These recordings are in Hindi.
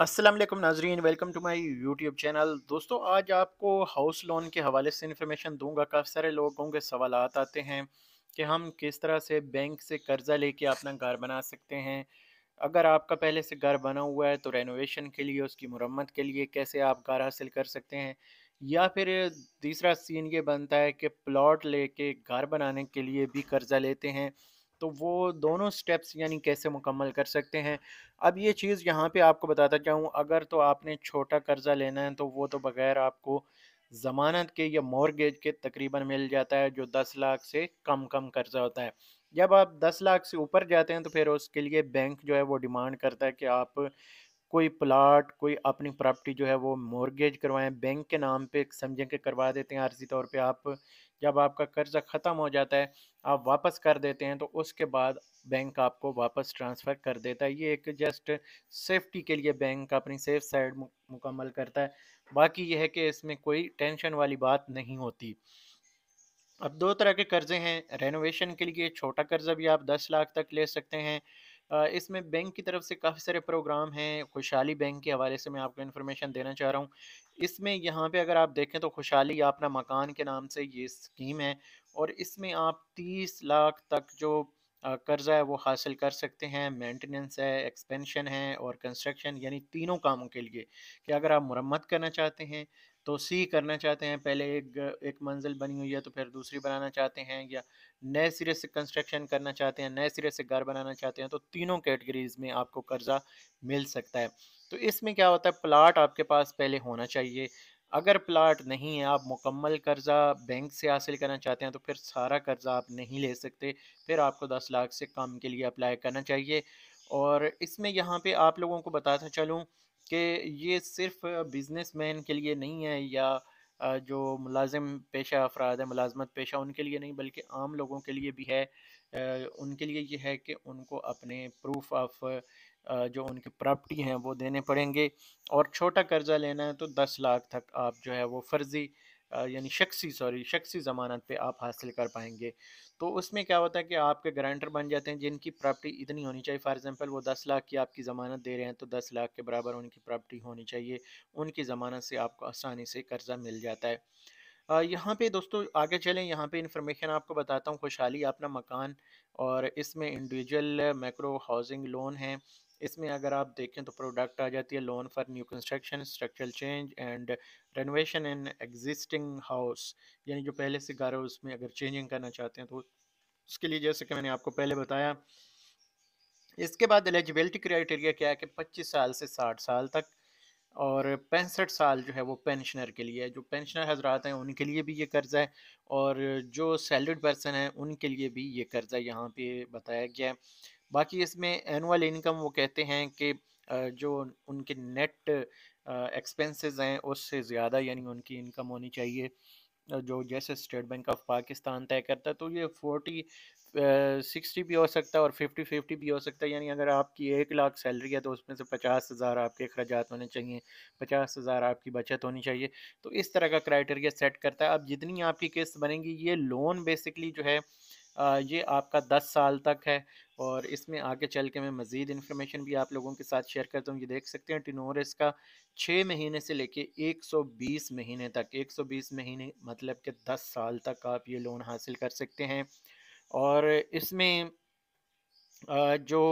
अस्सलाम वालेकुम नाजरीन welcome to my YouTube channel दोस्तों आज आपको हाउस लोन के हवाले से इन्फॉर्मेशन दूंगा काफ़ी सारे लोगों के सवाल आते हैं कि हम किस तरह से बैंक से कर्ज़ा लेके अपना घर बना सकते हैं अगर आपका पहले से घर बना हुआ है तो रेनोवेशन के लिए उसकी मुरम्मत के लिए कैसे आप घर हासिल कर सकते हैं या फिर तीसरा सीन ये बनता है कि प्लॉट लेके घर बनाने के लिए भी कर्ज़ा लेते हैं तो वो दोनों स्टेप्स यानी कैसे मुकम्मल कर सकते हैं अब ये चीज़ यहाँ पे आपको बताता चाहूँ अगर तो आपने छोटा कर्ज़ा लेना है तो वो तो बग़ैर आपको ज़मानत के या मॉर्गेज के तकरीबन मिल जाता है जो दस लाख से कम कम कर्ज़ा होता है जब आप दस लाख से ऊपर जाते हैं तो फिर उसके लिए बैंक जो है वो डिमांड करता है कि आप कोई प्लाट कोई अपनी प्रॉपर्टी जो है वो मॉर्गेज करवाएं बैंक के नाम पे समझें कि करवा देते हैं आर्जी तौर पे आप जब आपका कर्जा ख़त्म हो जाता है आप वापस कर देते हैं तो उसके बाद बैंक आपको वापस ट्रांसफ़र कर देता है ये एक जस्ट सेफ्टी के लिए बैंक अपनी सेफ साइड मुकम्मल करता है बाकी यह है कि इसमें कोई टेंशन वाली बात नहीं होती अब दो तरह के कर्जे हैं रेनोवेशन के लिए छोटा कर्जा भी आप दस लाख तक ले सकते हैं इसमें बैंक की तरफ से काफ़ी सारे प्रोग्राम हैं खुशहाली बैंक के हवाले से मैं आपको इन्फॉर्मेशन देना चाह रहा हूँ इसमें यहाँ पे अगर आप देखें तो खुशहाली अपना मकान के नाम से ये स्कीम है और इसमें आप तीस लाख तक जो कर्ज़ा है वो हासिल कर सकते हैं मेंटेनेंस है एक्सपेंशन है और कंस्ट्रक्शन यानी तीनों कामों के लिए कि अगर आप मुरम्मत करना चाहते हैं तो सी करना चाहते हैं पहले एक एक मंजिल बनी हुई है तो फिर दूसरी बनाना चाहते हैं या नए सिरे से कंस्ट्रक्शन करना चाहते हैं नए सिरे से घर बनाना चाहते हैं तो तीनों कैटेगरीज में आपको कर्ज़ा मिल सकता है तो इसमें क्या होता है प्लाट आपके पास पहले होना चाहिए अगर प्लाट नहीं है आप मुकम्मल कर्ज़ा बैंक से हासिल करना चाहते हैं तो फिर सारा कर्ज़ा आप नहीं ले सकते फिर आपको दस लाख से कम के लिए अप्लाई करना चाहिए और इसमें यहाँ पे आप लोगों को बताता चलूँ कि ये सिर्फ बिजनेसमैन के लिए नहीं है या जो मुलाजिम पेशा अफराद है मुलाजमत पेशा उनके लिए नहीं बल्कि आम लोगों के लिए भी है उनके लिए ये है कि उनको अपने प्रूफ ऑफ जो उनकी प्रॉपर्टी हैं वो देने पड़ेंगे और छोटा कर्ज़ा लेना है तो दस लाख तक आप जो है वो फर्जी यानी शख्सी सॉरी शख्सी ज़मानत पे आप हासिल कर पाएंगे तो उसमें क्या होता है कि आपके गारंटर बन जाते हैं जिनकी प्रॉपर्टी इतनी होनी चाहिए फॉर एग्जांपल वो दस लाख की आपकी ज़मानत दे रहे हैं तो दस लाख के बराबर उनकी प्रॉपर्टी होनी चाहिए उनकी ज़मानत से आपको आसानी से कर्ज़ा मिल जाता है यहाँ पे दोस्तों आगे चलें यहाँ पे इन्फॉर्मेशन आपको बताता हूँ खुशहाली अपना मकान और इसमें इंडिविजुअल मैक्रो हाउसिंग लोन है इसमें अगर आप देखें तो प्रोडक्ट आ जाती है loan for new construction structural change and renovation in existing house यानी जो पहले से घर है उसमें अगर चेंजिंग करना चाहते हैं तो उसके लिए जैसे कि मैंने आपको पहले बताया इसके बाद एलिजिबिलिटी क्राइटेरिया क्या है कि पच्चीस साल से साठ साल तक और पैंसठ साल जो है वो पेंशनर के लिए है जो पेंशनर हजरात हैं उनके लिए भी ये कर्जा है और जो सैलरीड पर्सन है उनके लिए भी ये कर्ज़ा यहाँ पे बताया गया है बाकी इसमें एनुअल इनकम वो कहते हैं कि जो उनके नेट एक्सपेंसेस हैं उससे ज़्यादा यानी उनकी इनकम होनी चाहिए जो जैसे स्टेट बैंक ऑफ पाकिस्तान तय करता है तो ये फोर्टी सिक्सटी भी हो सकता है और फिफ्टी फिफ्टी भी हो सकता है यानी अगर आपकी एक लाख सैलरी है तो उसमें से पचास हज़ार आपके अखराज होने चाहिए पचास हज़ार आपकी बचत होनी चाहिए तो इस तरह का क्राइटेरिया सेट करता है अब जितनी आपकी किस्त बनेगी ये लोन बेसिकली जो है ये आपका दस साल तक है और इसमें आगे चल के मैं मज़ीद इन्फॉर्मेशन भी आप लोगों के साथ शेयर करता हूँ ये देख सकते हैं टिनोर इसका छः महीने से लेके 120 महीने तक 120 महीने मतलब कि दस साल तक आप ये लोन हासिल कर सकते हैं और इसमें जो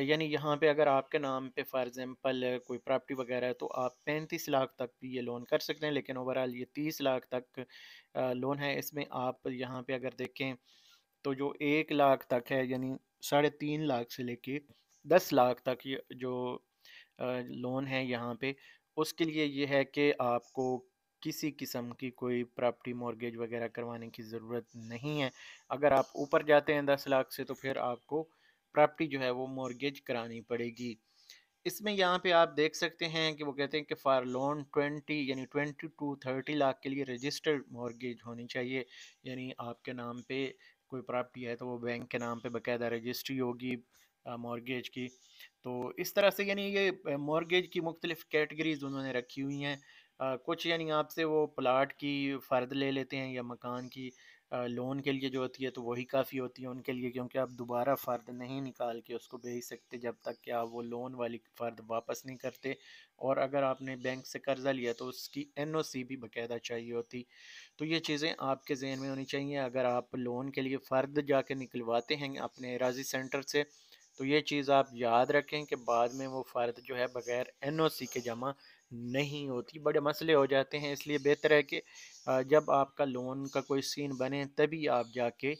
यानी यहाँ पे अगर आपके नाम पे फॉर एग्ज़ाम्पल कोई प्रॉपर्टी वगैरह है तो आप पैंतीस लाख तक भी ये लोन कर सकते हैं लेकिन ओवरऑल ये तीस लाख तक लोन है इसमें आप यहाँ पे अगर देखें तो जो एक लाख तक है यानी साढ़े तीन लाख से लेके दस लाख तक जो लोन है यहाँ पे उसके लिए ये है कि आपको किसी किस्म की कोई प्रॉपर्टी मॉर्गेज वगैरह करवाने की ज़रूरत नहीं है अगर आप ऊपर जाते हैं दस लाख से तो फिर आपको प्रॉपर्टी जो है वो मॉर्गेज करानी पड़ेगी इसमें यहाँ पे आप देख सकते हैं कि वो कहते हैं कि फार लोन ट्वेंटी यानी ट्वेंटी टू थर्टी लाख के लिए रजिस्टर्ड मॉर्गेज होनी चाहिए यानी आपके नाम पे कोई प्रॉपर्टी है तो वो बैंक के नाम पे बकायदा रजिस्ट्री होगी मॉर्गेज की तो इस तरह से यानी ये मॉर्गेज की मुख्तलिफ कैटेगरीज उन्होंने रखी हुई हैं कुछ यानी आपसे वो प्लाट की फ़र्द ले लेते हैं या मकान की लोन के लिए जो होती है तो वही काफ़ी होती है उनके लिए क्योंकि आप दोबारा फ़र्द नहीं निकाल के उसको भेज सकते जब तक कि आप वो लोन वाली फ़र्द वापस नहीं करते और अगर आपने बैंक से कर्ज़ा लिया तो उसकी एन भी बाकायदा चाहिए होती तो ये चीज़ें आपके जहन में होनी चाहिए अगर आप लोन के लिए फ़र्द कर निकलवाते हैं अपने एराजी सेंटर से तो ये चीज़ आप याद रखें कि बाद में वो फ़र्द जो है बग़ैर एन के जमा नहीं होती बड़े मसले हो जाते हैं इसलिए बेहतर है कि जब आपका लोन का कोई सीन बने तभी आप जाके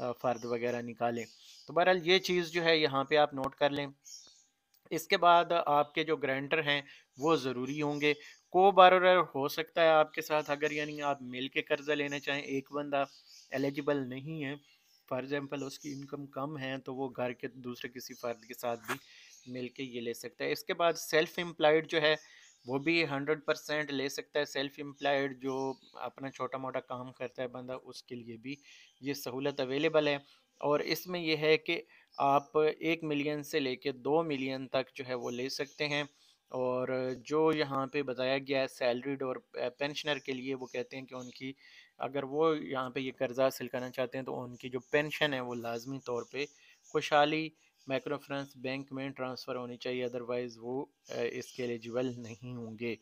फ़र्द वगैरह निकालें तो बहरहाल ये चीज़ जो है यहाँ पे आप नोट कर लें इसके बाद आपके जो ग्रेंटर हैं वो ज़रूरी होंगे को बार हो सकता है आपके साथ अगर यानी आप मिल के कर्जा लेना चाहें एक बंदा एलिजिबल नहीं है फॉर एग्ज़ाम्पल उसकी इनकम कम है तो वो घर के दूसरे किसी फ़र्द के साथ भी मिल के ये ले सकता है इसके बाद सेल्फ एम्प्लॉयड जो है वो भी हंड्रेड परसेंट ले सकता है सेल्फ एम्प्लॉयड जो अपना छोटा मोटा काम करता है बंदा उसके लिए भी ये सहूलत अवेलेबल है और इसमें यह है कि आप एक मिलियन से लेके दो मिलियन तक जो है वो ले सकते हैं और जो यहाँ पे बताया गया है सैलरीड और पेंशनर के लिए वो कहते हैं कि उनकी अगर वो यहाँ पे ये कर्जा हासिल करना चाहते हैं तो उनकी जो पेंशन है वो लाजमी तौर पे खुशहाली माइक्रोफाइनेंस बैंक में ट्रांसफ़र होनी चाहिए अदरवाइज़ वो इसके एलिजिबल नहीं होंगे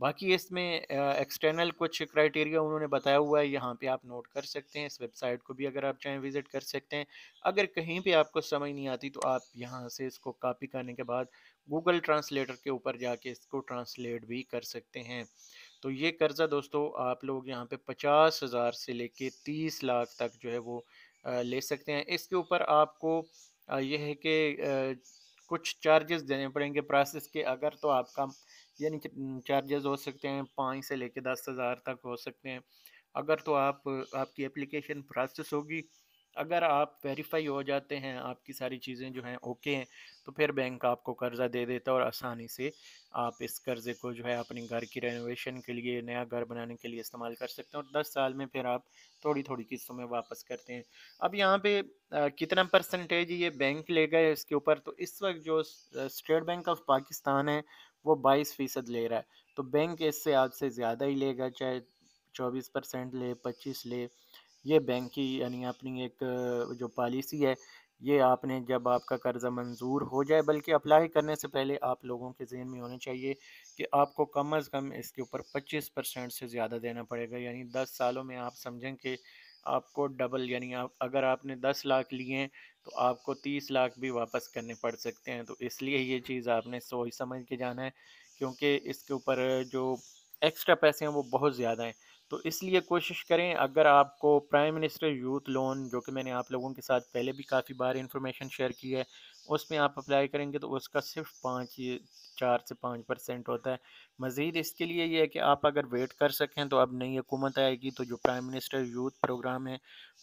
बाकी इसमें एक्सटर्नल कुछ क्राइटेरिया उन्होंने बताया हुआ है यहाँ पे आप नोट कर सकते हैं इस वेबसाइट को भी अगर आप चाहें विज़िट कर सकते हैं अगर कहीं पे आपको समझ नहीं आती तो आप यहाँ से इसको कापी करने के बाद गूगल ट्रांसलेटर के ऊपर जाके इसको ट्रांसलेट भी कर सकते हैं तो ये कर्ज़ा दोस्तों आप लोग यहाँ पर पचास हज़ार से ले तीस लाख तक जो है वो ले सकते हैं इसके ऊपर आपको यह है कि कुछ चार्जेस देने पड़ेंगे प्रोसेस के अगर तो आपका यानी कि चार्जेस हो सकते हैं पाँच से लेके दस हज़ार तक हो सकते हैं अगर तो आप आपकी एप्लीकेशन प्रोसेस होगी अगर आप वेरीफाई हो जाते हैं आपकी सारी चीज़ें जो हैं ओके हैं तो फिर बैंक आपको कर्ज़ा दे देता है और आसानी से आप इस कर्ज़े को जो है अपने घर की रेनोवेशन के लिए नया घर बनाने के लिए इस्तेमाल कर सकते हैं और दस साल में फिर आप थोड़ी थोड़ी किस्तों में वापस करते हैं अब यहाँ पे आ, कितना परसेंटेज ये बैंक ले गए इसके ऊपर तो इस वक्त जो स्टेट बैंक ऑफ पाकिस्तान है वो बाईस फ़ीसद ले रहा है तो बैंक इससे आपसे ज़्यादा ही लेगा चाहे चौबीस परसेंट ले पच्चीस ले ये बैंक की यानी अपनी एक जो पॉलिसी है ये आपने जब आपका कर्ज़ा मंजूर हो जाए बल्कि अप्लाई करने से पहले आप लोगों के जहन में होना चाहिए कि आपको कम अज़ कम इसके ऊपर 25 परसेंट से ज़्यादा देना पड़ेगा यानी 10 सालों में आप समझें कि आपको डबल यानी आप अगर आपने दस लाख लिए हैं तो आपको तीस लाख भी वापस करने पड़ सकते हैं तो इसलिए ये चीज़ आपने सोच समझ के जाना है क्योंकि इसके ऊपर जो एक्स्ट्रा पैसे हैं वो बहुत ज़्यादा हैं तो इसलिए कोशिश करें अगर आपको प्राइम मिनिस्टर यूथ लोन जो कि मैंने आप लोगों के साथ पहले भी काफ़ी बार इंफॉर्मेशन शेयर की है उसमें आप अप्लाई करेंगे तो उसका सिर्फ पाँच चार से पाँच परसेंट होता है मज़ीद इसके लिए यह है कि आप अगर वेट कर सकें तो अब नई हुकूमत आएगी तो जो प्राइम मिनिस्टर यूथ प्रोग्राम है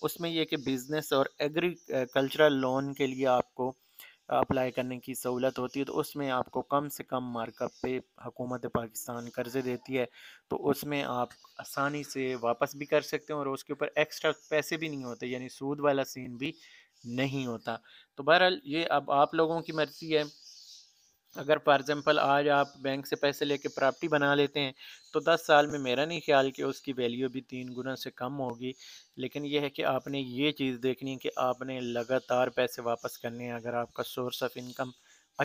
उसमें यह कि बिज़नेस और एग्रीकल्चरल लोन के लिए आपको अप्लाई करने की सहूलत होती है तो उसमें आपको कम से कम मार्कअप पे हुकूमत पाकिस्तान कर्ज़े देती है तो उसमें आप आसानी से वापस भी कर सकते हो और उसके ऊपर एक्स्ट्रा पैसे भी नहीं होते यानी सूद वाला सीन भी नहीं होता तो बहरहाल ये अब आप लोगों की मर्ज़ी है अगर फॉर एग्ज़ाम्पल आज आप बैंक से पैसे लेके प्रॉपर्टी बना लेते हैं तो 10 साल में मेरा नहीं ख्याल कि उसकी वैल्यू भी तीन गुना से कम होगी लेकिन यह है कि आपने ये चीज़ देखनी है कि आपने लगातार पैसे वापस करने हैं अगर आपका सोर्स ऑफ इनकम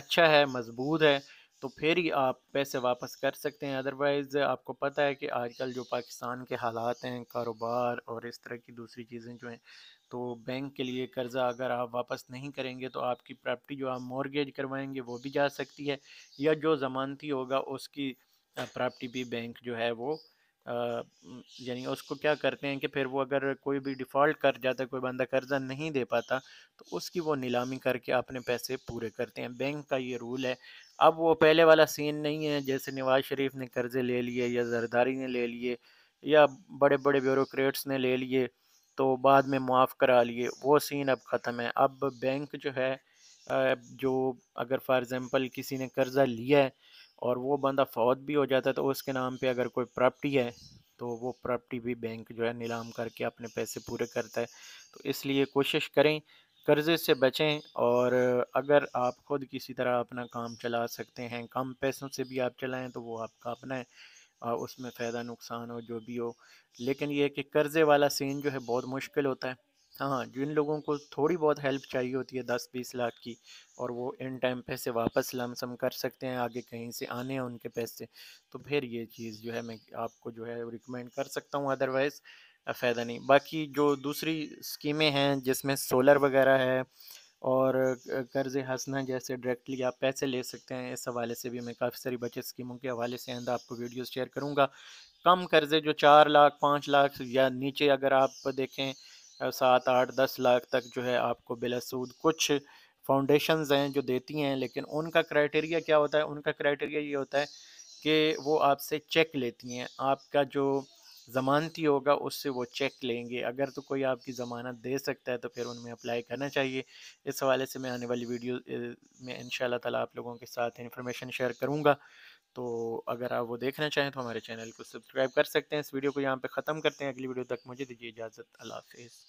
अच्छा है मजबूत है तो फिर ही आप पैसे वापस कर सकते हैं अदरवाइज़ आपको पता है कि आजकल जो पाकिस्तान के हालात हैं कारोबार और इस तरह की दूसरी चीज़ें जो हैं तो बैंक के लिए कर्ज़ा अगर आप वापस नहीं करेंगे तो आपकी प्रॉपर्टी जो आप मॉर्गेज करवाएंगे वो भी जा सकती है या जो ज़मानती होगा उसकी प्रॉपर्टी भी बैंक जो है वो यानी उसको क्या करते हैं कि फिर वो अगर कोई भी डिफ़ॉल्ट कर जाता है कोई बंदा कर्ज़ा नहीं दे पाता तो उसकी वो नीलामी करके अपने पैसे पूरे करते हैं बैंक का ये रूल है अब वो पहले वाला सीन नहीं है जैसे नवाज शरीफ ने कर्ज़े ले लिए या जरदारी ने ले लिए या बड़े बड़े ब्यूरोक्रेट्स ने ले लिए तो बाद में मुआफ़ करा लिए वो सीन अब ख़त्म है अब बैंक जो है जो अगर फॉर एग्ज़ाम्पल किसी ने कर्ज़ा लिया है और वो बंदा फौत भी हो जाता है तो उसके नाम पे अगर कोई प्रॉपर्टी है तो वो प्रॉपर्टी भी बैंक जो है नीलाम करके अपने पैसे पूरे करता है तो इसलिए कोशिश करें कर्ज़े से बचें और अगर आप ख़ुद किसी तरह अपना काम चला सकते हैं कम पैसों से भी आप चलाएं तो वो आपका अपना है उसमें फ़ायदा नुकसान हो जो भी हो लेकिन ये कि कर्ज़े वाला सीन जो है बहुत मुश्किल होता है हाँ जिन लोगों को थोड़ी बहुत हेल्प चाहिए होती है दस बीस लाख की और वो इन टाइम पैसे वापस लमसम कर सकते हैं आगे कहीं से आने हैं उनके पैसे तो फिर ये चीज़ जो है मैं आपको जो है रिकमेंड कर सकता हूँ अदरवाइज़ फ़ायदा नहीं बाकी जो दूसरी स्कीमें हैं जिसमें सोलर वगैरह है और कर्ज हंसना जैसे डायरेक्टली आप पैसे ले सकते हैं इस हवाले से भी मैं काफ़ी सारी बचत स्कीमों के हवाले से आंदा आपको वीडियो शेयर करूँगा कम कर्जे जो चार लाख पाँच लाख या नीचे अगर आप देखें सात आठ दस लाख तक जो है आपको बिलासूद कुछ फाउंडेशन हैं जो देती हैं लेकिन उनका क्राइटेरिया क्या होता है उनका क्राइटेरिया ये होता है कि वो आपसे चेक लेती हैं आपका जो ज़मानती होगा उससे वो चेक लेंगे अगर तो कोई आपकी ज़मानत दे सकता है तो फिर उनमें अप्लाई करना चाहिए इस हवाले से मैं आने वाली वीडियो में इन शाला आप लोगों के साथ इन्फॉर्मेशन शेयर करूँगा तो अगर आप वो देखना चाहें तो हमारे चैनल को सब्सक्राइब कर सकते हैं इस वीडियो को यहाँ पर ख़त्म करते हैं अगली वीडियो तक मुझे दीजिए इजाज़त अल्लाह हाफिज़